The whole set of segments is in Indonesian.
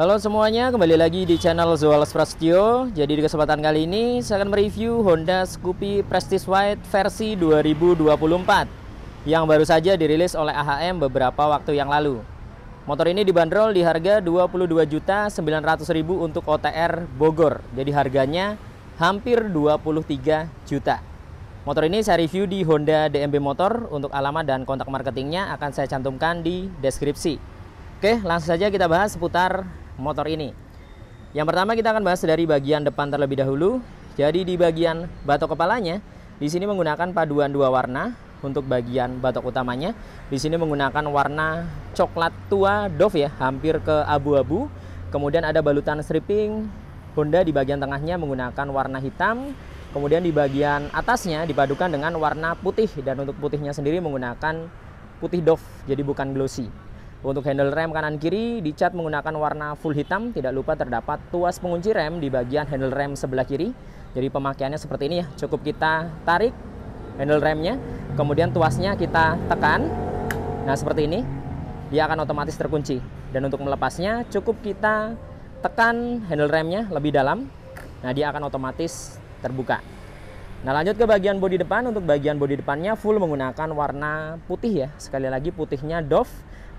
Halo semuanya, kembali lagi di channel Zoales Prasetyo. Jadi di kesempatan kali ini saya akan mereview Honda Scoopy Prestige White versi 2024 yang baru saja dirilis oleh AHM beberapa waktu yang lalu. Motor ini dibanderol di harga 22.900.000 untuk OTR Bogor. Jadi harganya hampir 23 juta. Motor ini saya review di Honda DMB Motor. Untuk alamat dan kontak marketingnya akan saya cantumkan di deskripsi. Oke, langsung saja kita bahas seputar motor ini. Yang pertama kita akan bahas dari bagian depan terlebih dahulu. Jadi di bagian batok kepalanya, di sini menggunakan paduan dua warna untuk bagian batok utamanya. Di sini menggunakan warna coklat tua Dove ya, hampir ke abu-abu. Kemudian ada balutan stripping Honda di bagian tengahnya menggunakan warna hitam. Kemudian di bagian atasnya dipadukan dengan warna putih dan untuk putihnya sendiri menggunakan putih Dove, jadi bukan glossy. Untuk handle rem kanan kiri dicat menggunakan warna full hitam, tidak lupa terdapat tuas pengunci rem di bagian handle rem sebelah kiri. Jadi pemakaiannya seperti ini ya, cukup kita tarik handle remnya, kemudian tuasnya kita tekan. Nah, seperti ini. Dia akan otomatis terkunci. Dan untuk melepasnya cukup kita tekan handle remnya lebih dalam. Nah, dia akan otomatis terbuka. Nah lanjut ke bagian bodi depan Untuk bagian bodi depannya full menggunakan warna putih ya Sekali lagi putihnya Dove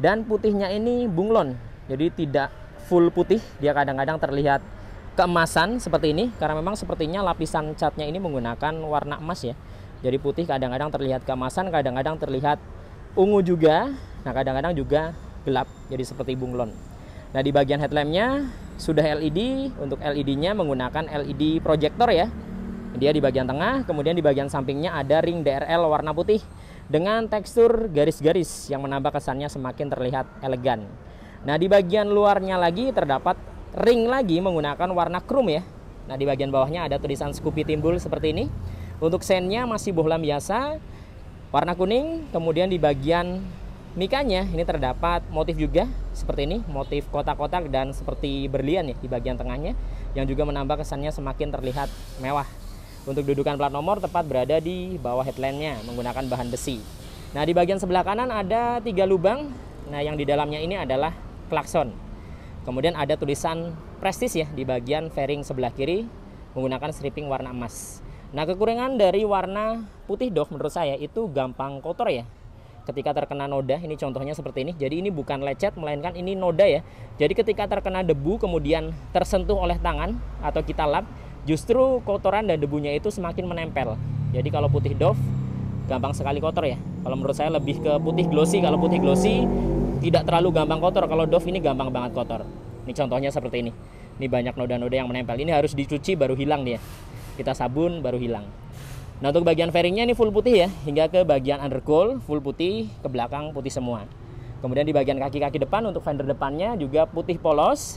dan putihnya ini bunglon jadi tidak full putih dia kadang-kadang terlihat keemasan seperti ini karena memang sepertinya lapisan catnya ini menggunakan warna emas ya jadi putih kadang-kadang terlihat keemasan kadang-kadang terlihat ungu juga nah kadang-kadang juga gelap jadi seperti bunglon nah di bagian headlampnya sudah LED untuk LED-nya menggunakan LED projector ya dia di bagian tengah kemudian di bagian sampingnya ada ring DRL warna putih dengan tekstur garis-garis yang menambah kesannya semakin terlihat elegan. Nah, di bagian luarnya lagi terdapat ring lagi menggunakan warna krum ya. Nah, di bagian bawahnya ada tulisan Scoopy Timbul seperti ini. Untuk sennya masih bohlam biasa, warna kuning, kemudian di bagian mikanya ini terdapat motif juga seperti ini, motif kotak-kotak dan seperti berlian ya di bagian tengahnya yang juga menambah kesannya semakin terlihat mewah. Untuk dudukan plat nomor tepat berada di bawah headlampnya menggunakan bahan besi. Nah di bagian sebelah kanan ada tiga lubang. Nah yang di dalamnya ini adalah klakson. Kemudian ada tulisan prestis ya di bagian fairing sebelah kiri menggunakan stripping warna emas. Nah kekurangan dari warna putih dok menurut saya itu gampang kotor ya ketika terkena noda ini contohnya seperti ini jadi ini bukan lecet melainkan ini noda ya jadi ketika terkena debu kemudian tersentuh oleh tangan atau kita lap justru kotoran dan debunya itu semakin menempel. Jadi kalau putih doff gampang sekali kotor ya. Kalau menurut saya lebih ke putih glossy. Kalau putih glossy tidak terlalu gampang kotor. Kalau doff ini gampang banget kotor. Ini contohnya seperti ini. Ini banyak noda-noda yang menempel. Ini harus dicuci baru hilang dia. Kita sabun baru hilang. Nah untuk bagian fairingnya ini full putih ya. Hingga ke bagian undercool full putih. Ke belakang putih semua. Kemudian di bagian kaki-kaki depan untuk fender depannya juga putih polos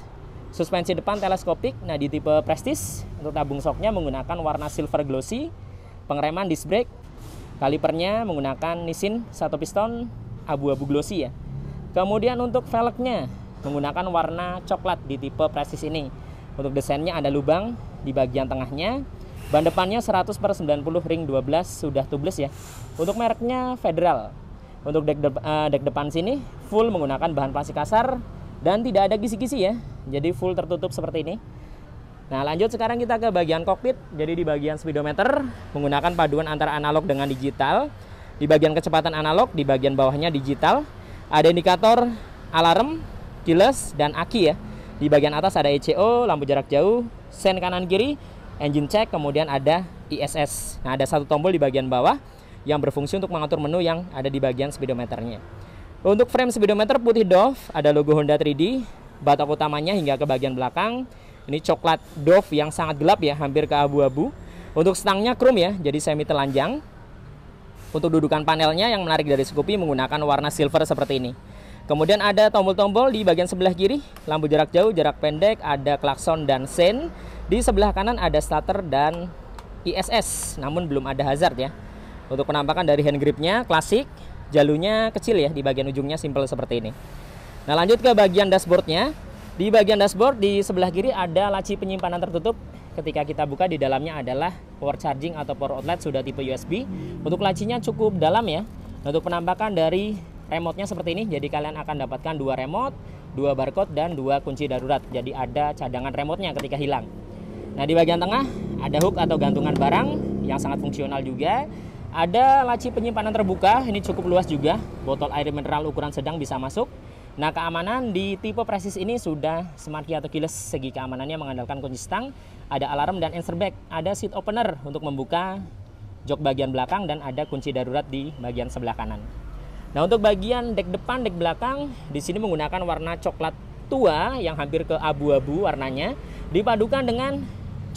Suspensi depan teleskopik, nah di tipe Prestige untuk tabung soknya menggunakan warna silver glossy, pengereman disc brake, kalipernya menggunakan Nissin satu piston abu-abu glossy ya. Kemudian untuk velgnya menggunakan warna coklat di tipe Prestige ini. Untuk desainnya ada lubang di bagian tengahnya. Ban depannya 100 per 90 ring 12 sudah tubeless ya. Untuk mereknya Federal. Untuk deck de eh, dek depan sini full menggunakan bahan plastik kasar dan tidak ada kisi-kisi ya jadi full tertutup seperti ini nah lanjut sekarang kita ke bagian kokpit jadi di bagian speedometer menggunakan paduan antara analog dengan digital di bagian kecepatan analog di bagian bawahnya digital ada indikator alarm keyless dan aki ya di bagian atas ada ECO lampu jarak jauh sen kanan kiri engine check kemudian ada ISS nah ada satu tombol di bagian bawah yang berfungsi untuk mengatur menu yang ada di bagian speedometernya untuk frame speedometer putih Dove ada logo Honda 3D, batok utamanya hingga ke bagian belakang. Ini coklat Dove yang sangat gelap ya, hampir ke abu-abu. Untuk stangnya chrome ya, jadi semi telanjang. Untuk dudukan panelnya yang menarik dari Scoopy menggunakan warna silver seperti ini. Kemudian ada tombol-tombol di bagian sebelah kiri, lampu jarak jauh, jarak pendek, ada klakson dan sen. Di sebelah kanan ada starter dan ISS, namun belum ada hazard ya. Untuk penampakan dari hand gripnya klasik, Jalurnya kecil ya di bagian ujungnya simple seperti ini. Nah, lanjut ke bagian dashboardnya. Di bagian dashboard di sebelah kiri ada laci penyimpanan tertutup. Ketika kita buka di dalamnya adalah power charging atau power outlet sudah tipe USB. Untuk lacinya cukup dalam ya. Untuk penampakan dari remote-nya seperti ini. Jadi kalian akan dapatkan dua remote, dua barcode dan dua kunci darurat. Jadi ada cadangan remote-nya ketika hilang. Nah, di bagian tengah ada hook atau gantungan barang yang sangat fungsional juga. Ada laci penyimpanan terbuka, ini cukup luas juga. Botol air mineral ukuran sedang bisa masuk. Nah, keamanan di tipe Presis ini sudah smart key atau keyless. Segi keamanannya mengandalkan kunci stang, ada alarm dan answer back, ada seat opener untuk membuka jok bagian belakang dan ada kunci darurat di bagian sebelah kanan. Nah, untuk bagian dek depan, dek belakang di sini menggunakan warna coklat tua yang hampir ke abu-abu warnanya, dipadukan dengan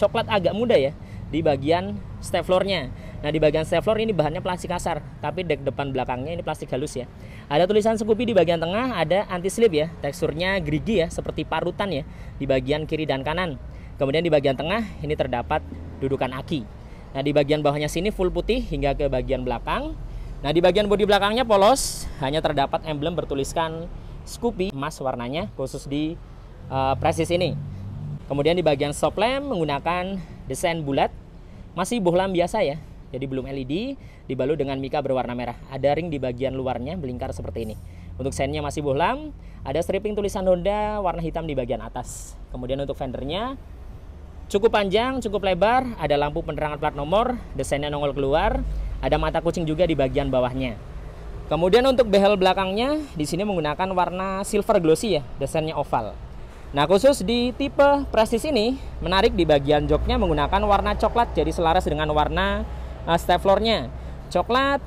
coklat agak muda ya di bagian step floor-nya. Nah di bagian floor ini bahannya plastik kasar, tapi dek depan belakangnya ini plastik halus ya. Ada tulisan Scoopy di bagian tengah, ada anti slip ya, teksturnya gerigi ya, seperti parutan ya di bagian kiri dan kanan. Kemudian di bagian tengah ini terdapat dudukan aki. Nah di bagian bawahnya sini full putih hingga ke bagian belakang. Nah di bagian bodi belakangnya polos, hanya terdapat emblem bertuliskan Scoopy emas warnanya khusus di uh, presis ini. Kemudian di bagian stop lamp menggunakan desain bulat, masih bohlam biasa ya, jadi belum LED, dibalut dengan mika berwarna merah. Ada ring di bagian luarnya melingkar seperti ini. Untuk sennya masih bohlam, ada stripping tulisan Honda warna hitam di bagian atas. Kemudian untuk fendernya cukup panjang, cukup lebar, ada lampu penerangan plat nomor, desainnya nongol keluar, ada mata kucing juga di bagian bawahnya. Kemudian untuk behel belakangnya di sini menggunakan warna silver glossy ya, desainnya oval. Nah, khusus di tipe Prestige ini menarik di bagian joknya menggunakan warna coklat jadi selaras dengan warna uh, coklat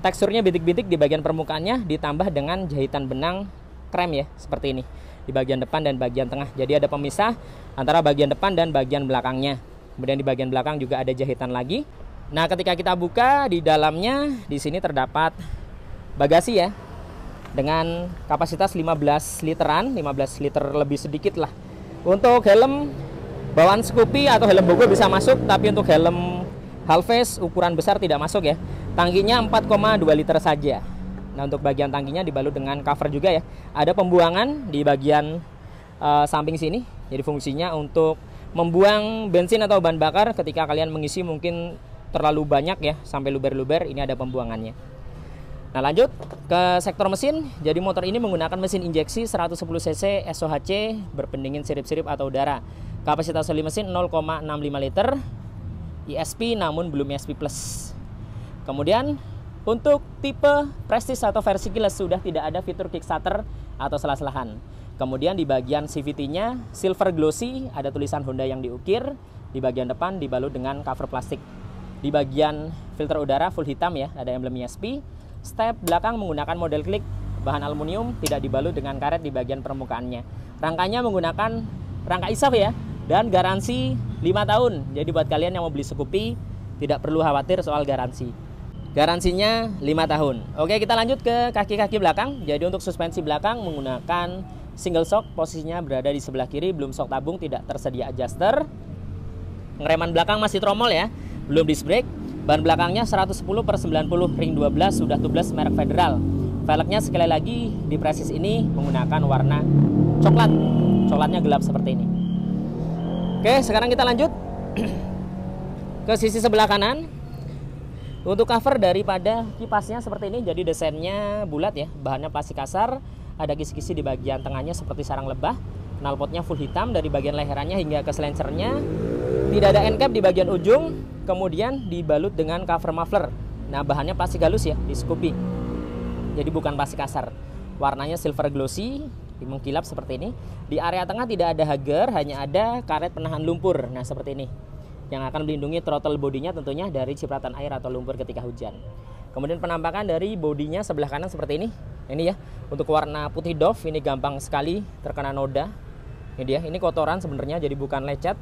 teksturnya bintik-bintik di bagian permukaannya ditambah dengan jahitan benang krem ya seperti ini di bagian depan dan bagian tengah jadi ada pemisah antara bagian depan dan bagian belakangnya kemudian di bagian belakang juga ada jahitan lagi nah ketika kita buka di dalamnya di sini terdapat bagasi ya dengan kapasitas 15 literan 15 liter lebih sedikit lah untuk helm bawaan Scoopy atau helm buku bisa masuk tapi untuk helm Halves ukuran besar tidak masuk ya. Tangkinya 4,2 liter saja. Nah, untuk bagian tangkinya dibalut dengan cover juga ya. Ada pembuangan di bagian uh, samping sini. Jadi fungsinya untuk membuang bensin atau bahan bakar ketika kalian mengisi mungkin terlalu banyak ya sampai luber-luber ini ada pembuangannya. Nah, lanjut ke sektor mesin. Jadi motor ini menggunakan mesin injeksi 110 cc SOHC berpendingin sirip-sirip atau udara. Kapasitas oli mesin 0,65 liter ESP namun belum ESP Plus. Kemudian untuk tipe Prestige atau versi keyless sudah tidak ada fitur kickstarter atau selah-selahan. Kemudian di bagian CVT-nya silver glossy ada tulisan Honda yang diukir, di bagian depan dibalut dengan cover plastik. Di bagian filter udara full hitam ya, ada emblem ESP. Step belakang menggunakan model klik bahan aluminium tidak dibalut dengan karet di bagian permukaannya. Rangkanya menggunakan rangka isaf ya, dan garansi 5 tahun. Jadi buat kalian yang mau beli Scoopy tidak perlu khawatir soal garansi. Garansinya 5 tahun. Oke, kita lanjut ke kaki-kaki belakang. Jadi untuk suspensi belakang menggunakan single shock, posisinya berada di sebelah kiri, belum shock tabung, tidak tersedia adjuster. Ngereman belakang masih tromol ya, belum disc brake. Ban belakangnya 110 per 90 ring 12 sudah tubeless merek Federal. Velgnya sekali lagi di presis ini menggunakan warna coklat. Coklatnya gelap seperti ini. Oke, sekarang kita lanjut ke sisi sebelah kanan. Untuk cover daripada kipasnya seperti ini, jadi desainnya bulat ya, bahannya plastik kasar, ada kisi-kisi di bagian tengahnya seperti sarang lebah, knalpotnya full hitam dari bagian leherannya hingga ke selencernya, tidak ada end cap di bagian ujung, kemudian dibalut dengan cover muffler. Nah, bahannya plastik halus ya, di Scoopy. Jadi bukan plastik kasar. Warnanya silver glossy, mengkilap seperti ini. Di area tengah tidak ada hager, hanya ada karet penahan lumpur. Nah, seperti ini. Yang akan melindungi throttle bodinya tentunya dari cipratan air atau lumpur ketika hujan. Kemudian penampakan dari bodinya sebelah kanan seperti ini. Ini ya, untuk warna putih doff ini gampang sekali terkena noda. Ini dia, ini kotoran sebenarnya jadi bukan lecet.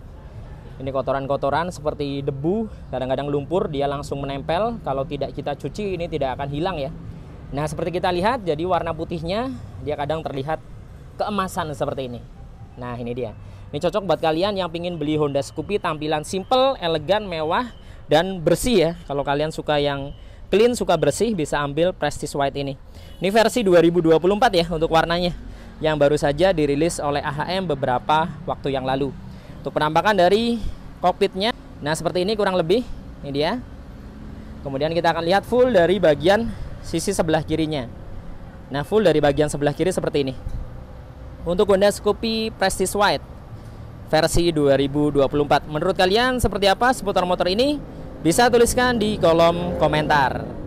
Ini kotoran-kotoran seperti debu, kadang-kadang lumpur dia langsung menempel. Kalau tidak kita cuci ini tidak akan hilang ya. Nah, seperti kita lihat jadi warna putihnya dia kadang terlihat keemasan seperti ini. Nah, ini dia. Ini cocok buat kalian yang pingin beli Honda Scoopy tampilan simple, elegan, mewah, dan bersih ya. Kalau kalian suka yang clean, suka bersih, bisa ambil Prestige White ini. Ini versi 2024 ya untuk warnanya. Yang baru saja dirilis oleh AHM beberapa waktu yang lalu. Untuk penampakan dari kokpitnya, nah seperti ini kurang lebih. Ini dia. Kemudian kita akan lihat full dari bagian sisi sebelah kirinya. Nah, full dari bagian sebelah kiri seperti ini untuk Honda Scoopy Prestige White versi 2024. Menurut kalian seperti apa seputar motor ini? Bisa tuliskan di kolom komentar.